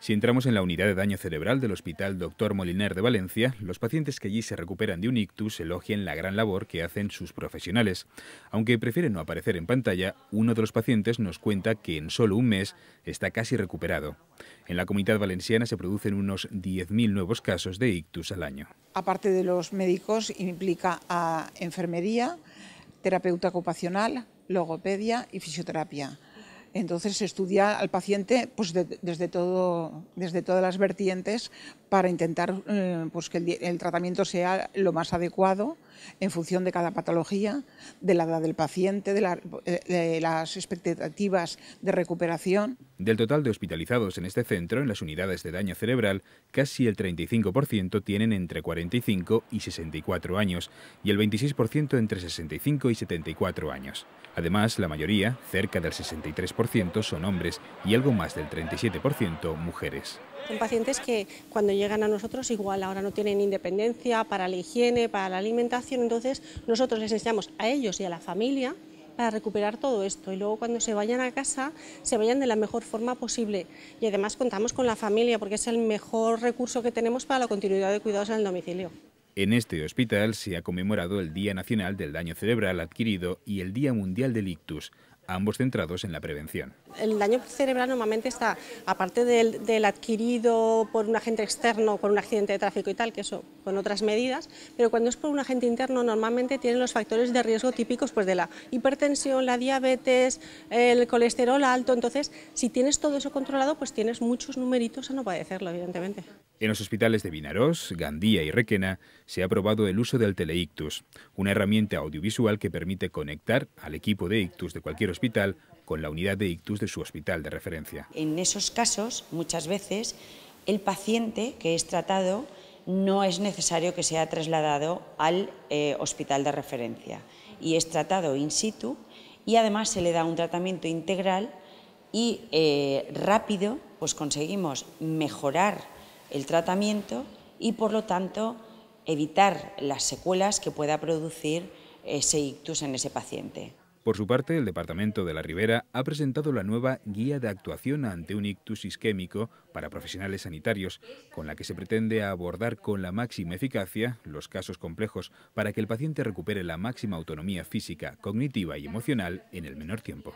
Si entramos en la unidad de daño cerebral del Hospital Doctor Moliner de Valencia, los pacientes que allí se recuperan de un ictus elogian la gran labor que hacen sus profesionales. Aunque prefieren no aparecer en pantalla, uno de los pacientes nos cuenta que en solo un mes está casi recuperado. En la comunidad valenciana se producen unos 10.000 nuevos casos de ictus al año. Aparte de los médicos, implica a enfermería, terapeuta ocupacional, logopedia y fisioterapia. Entonces se estudia al paciente pues, desde, todas las vertientes para intentar eh, pues, que el, tratamiento sea lo más adecuado en función de cada patología, de la edad del paciente, eh, de, las expectativas de recuperación. Del total de hospitalizados en este centro, en las unidades de daño cerebral, casi el 35% tienen entre 45 y 64 años y el 26% entre 65 y 74 años. Además, la mayoría, cerca del 63%, son hombres y algo más del 37% mujeres. Son pacientes que cuando llegan a nosotros igual ahora no tienen independencia para la higiene, para la alimentación, entonces nosotros les enseñamos a ellos y a la familia para recuperar todo esto y luego cuando se vayan a casa se vayan de la mejor forma posible y además contamos con la familia porque es el mejor recurso que tenemos para la continuidad de cuidados en el domicilio. En este hospital se ha conmemorado el Día Nacional del Daño Cerebral Adquirido y el Día Mundial del Ictus ambos centrados en la prevención. El daño cerebral normalmente está, aparte del, adquirido por un agente externo, por un accidente de tráfico y tal, que eso con otras medidas, pero cuando es por un agente interno normalmente tienen los factores de riesgo típicos pues, de la hipertensión, la diabetes, el colesterol alto, entonces si tienes todo eso controlado pues tienes muchos numeritos a no padecerlo evidentemente. En los hospitales de Vinarós, Gandía y Requena se ha aprobado el uso del teleictus, una herramienta audiovisual que permite conectar al equipo de ictus de cualquier hospital con la unidad de ictus de su hospital de referencia. En esos casos, muchas veces, el paciente que es tratado no es necesario que sea trasladado al eh, hospital de referencia y es tratado in situ y además se le da un tratamiento integral y eh, rápido, pues conseguimos mejorar el tratamiento y por lo tanto evitar las secuelas que pueda producir ese ictus en ese paciente. Por su parte, el Departamento de la Ribera ha presentado la nueva Guía de Actuación ante un ictus isquémico para profesionales sanitarios, con la que se pretende abordar con la máxima eficacia los casos complejos para que el paciente recupere la máxima autonomía física, cognitiva y emocional en el menor tiempo.